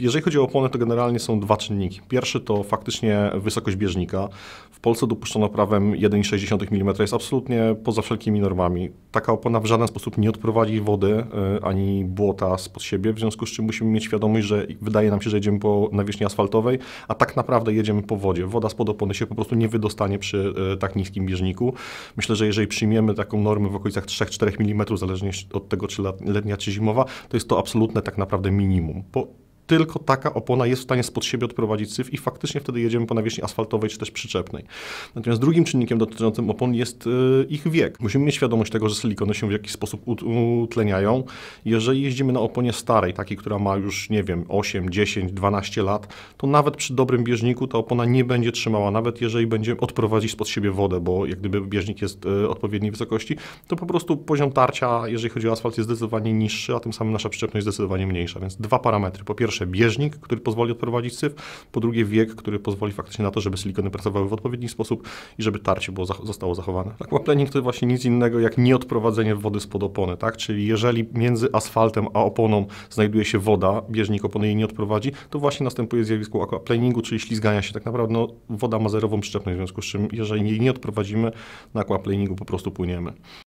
Jeżeli chodzi o opony, to generalnie są dwa czynniki. Pierwszy to faktycznie wysokość bieżnika. W Polsce dopuszczono prawem 1,6 mm, jest absolutnie poza wszelkimi normami. Taka opona w żaden sposób nie odprowadzi wody e, ani błota spod siebie, w związku z czym musimy mieć świadomość, że wydaje nam się, że jedziemy po nawierzchni asfaltowej, a tak naprawdę jedziemy po wodzie. Woda spod opony się po prostu nie wydostanie przy e, tak niskim bieżniku. Myślę, że jeżeli przyjmiemy taką normę w okolicach 3-4 mm, zależnie od tego, czy letnia, czy zimowa, to jest to absolutne tak naprawdę minimum. Po tylko taka opona jest w stanie spod siebie odprowadzić syf i faktycznie wtedy jedziemy po nawierzchni asfaltowej czy też przyczepnej. Natomiast drugim czynnikiem dotyczącym opon jest y, ich wiek. Musimy mieć świadomość tego, że silikony się w jakiś sposób utleniają. Jeżeli jeździmy na oponie starej, takiej, która ma już, nie wiem, 8, 10, 12 lat, to nawet przy dobrym bieżniku ta opona nie będzie trzymała, nawet jeżeli będzie odprowadzić spod siebie wodę, bo jak gdyby bieżnik jest y, odpowiedniej wysokości, to po prostu poziom tarcia, jeżeli chodzi o asfalt, jest zdecydowanie niższy, a tym samym nasza przyczepność jest zdecydowanie mniejsza. Więc dwa parametry. Po pierwsze pierwsze bieżnik, który pozwoli odprowadzić syf, po drugie wiek, który pozwoli faktycznie na to, żeby silikony pracowały w odpowiedni sposób i żeby tarcie było, zostało zachowane. Aquaplaning tak, to właśnie nic innego jak nieodprowadzenie wody spod opony, tak? Czyli jeżeli między asfaltem a oponą znajduje się woda, bieżnik opony jej nie odprowadzi, to właśnie następuje zjawisko aquaplaningu, czyli ślizgania się. Tak naprawdę no, woda ma zerową przyczepność, w związku z czym jeżeli jej nie odprowadzimy, na aquaplaningu po prostu płyniemy.